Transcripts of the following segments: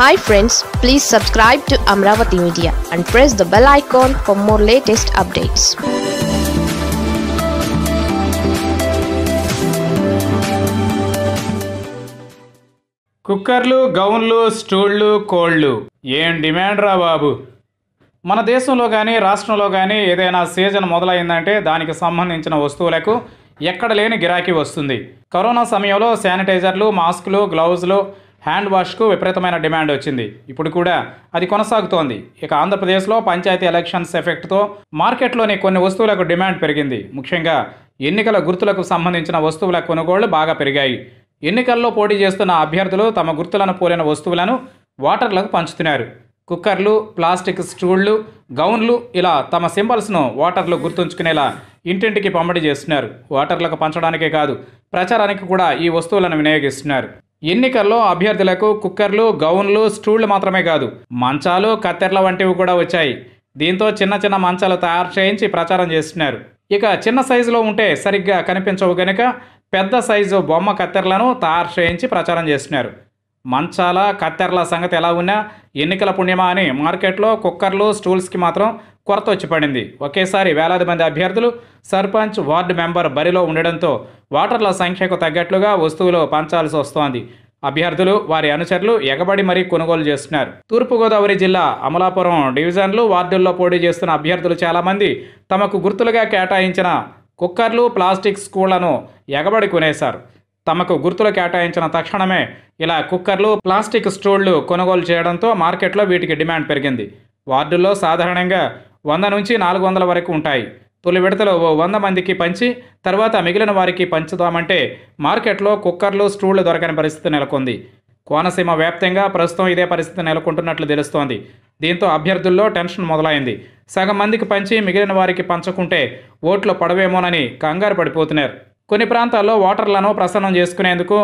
hi friends please subscribe to Amaravati media and press the bell icon for more latest updates కుక్కర్లు గౌన్లు స్టూళ్ళు కోళ్ళు ఏం demand రా బాబు మన దేశంలో కానీ రాష్ట్రంలో కానీ ఏదైనా సీజన్ మొదలైందంటే దానికి సంబంధించిన వస్తువులకు ఎక్కడ లేని గిరాకీ వస్తుంది కరోనా సమయంలో శానిటైజర్లు మాస్కులు గ్లౌజులు హ్యాండ్ వాష్కు విపరీతమైన డిమాండ్ వచ్చింది ఇప్పుడు కూడా అది కొనసాగుతోంది ఇక ఆంధ్రప్రదేశ్లో పంచాయతీ ఎలక్షన్స్ ఎఫెక్ట్తో మార్కెట్లోని కొన్ని వస్తువులకు డిమాండ్ పెరిగింది ముఖ్యంగా ఎన్నికల గుర్తులకు సంబంధించిన వస్తువుల కొనుగోళ్లు బాగా పెరిగాయి ఎన్నికల్లో పోటీ చేస్తున్న అభ్యర్థులు తమ గుర్తులను పోలిన వస్తువులను ఓటర్లకు పంచుతున్నారు కుక్కర్లు ప్లాస్టిక్ స్టూళ్ళు గౌన్లు ఇలా తమ సింబల్స్ను ఓటర్లు గుర్తుంచుకునేలా ఇంటింటికి పంపిణీ చేస్తున్నారు ఓటర్లకు పంచడానికే కాదు ప్రచారానికి కూడా ఈ వస్తువులను వినియోగిస్తున్నారు ఎన్నికల్లో అభ్యర్థులకు కుక్కర్లు గౌన్లు స్టూళ్లు మాత్రమే కాదు మంచాలు కత్తెర్ల వంటివి కూడా వచ్చాయి దీంతో చిన్న చిన్న మంచాలు తయారు చేయించి ప్రచారం చేస్తున్నారు ఇక చిన్న సైజులో ఉంటే సరిగ్గా కనిపించవు గనుక పెద్ద సైజు బొమ్మ కత్తెరలను తయారు చేయించి ప్రచారం చేస్తున్నారు మంచాల కత్తెరల సంగతి ఎలా ఉన్నా ఎన్నికల పుణ్యమా అని మార్కెట్లో కుక్కర్లు స్టూల్స్కి మాత్రం కొరత వచ్చి పడింది ఒకేసారి వేలాది మంది అభ్యర్థులు సర్పంచ్ వార్డు మెంబర్ బరిలో ఉండడంతో వాటర్ల సంఖ్యకు తగ్గట్లుగా వస్తువులు పంచాల్సి వస్తోంది అభ్యర్థులు వారి అనుచరులు ఎగబడి మరీ కొనుగోలు చేస్తున్నారు తూర్పుగోదావరి జిల్లా అమలాపురం డివిజన్లు వార్డుల్లో పోటీ చేస్తున్న అభ్యర్థులు చాలామంది తమకు గుర్తులుగా కేటాయించిన కుక్కర్లు ప్లాస్టిక్ స్కూళ్లను ఎగబడి కొనేశారు తమకు గుర్తులు కేటాయించిన తక్షణమే ఇలా కుక్కర్లు ప్లాస్టిక్ స్టూళ్లు కొనుగోలు చేయడంతో మార్కెట్లో వీటికి డిమాండ్ పెరిగింది వార్డుల్లో సాధారణంగా వంద నుంచి నాలుగు వందల వరకు ఉంటాయి తొలి విడతలో ఓ వంద మందికి పంచి తర్వాత మిగిలిన వారికి పంచుదామంటే మార్కెట్లో కుక్కర్లు స్టూళ్లు దొరకని పరిస్థితి నెలకొంది కోనసీమ వ్యాప్తంగా ప్రస్తుతం ఇదే పరిస్థితి నెలకొంటున్నట్లు తెలుస్తోంది దీంతో అభ్యర్థుల్లో టెన్షన్ మొదలైంది సగం మందికి పంచి మిగిలిన వారికి పంచకుంటే ఓట్లు పడవేమోనని కంగారు పడిపోతున్నారు కొన్ని ప్రాంతాల్లో ఓటర్లను ప్రసన్నం చేసుకునేందుకు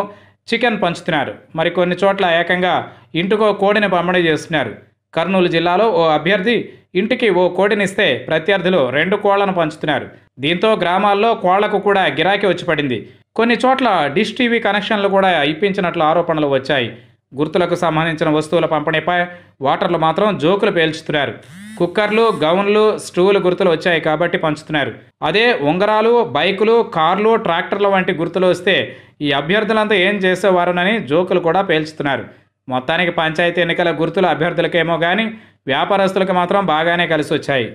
చికెన్ పంచుతున్నారు మరి కొన్ని చోట్ల ఏకంగా ఇంటికో కోడిని పంపిణీ చేస్తున్నారు కర్నూలు జిల్లాలో ఓ అభ్యర్థి ఇంటికి ఓ కోడినిస్తే ప్రత్యర్థులు రెండు కోళ్లను పంచుతున్నారు దీంతో గ్రామాల్లో కోళ్లకు కూడా గిరాకీ వచ్చి పడింది కొన్ని చోట్ల డిష్ టీవీ కనెక్షన్లు కూడా ఇప్పించినట్లు ఆరోపణలు వచ్చాయి గుర్తులకు సంబంధించిన వస్తువుల పంపిణీపై ఓటర్లు మాత్రం జోకులు పేల్చుతున్నారు కుక్కర్లు గౌన్లు స్టూలు గుర్తులు వచ్చాయి కాబట్టి పంచుతున్నారు అదే ఉంగరాలు బైకులు కార్లు ట్రాక్టర్ల వంటి గుర్తులు వస్తే ఈ అభ్యర్థులంతా ఏం చేసేవారునని జోకులు కూడా పేల్చుతున్నారు మొత్తానికి పంచాయతీ ఎన్నికల గుర్తుల అభ్యర్థులకేమో కానీ వ్యాపారస్తులకు మాత్రం బాగానే కలిసి వచ్చాయి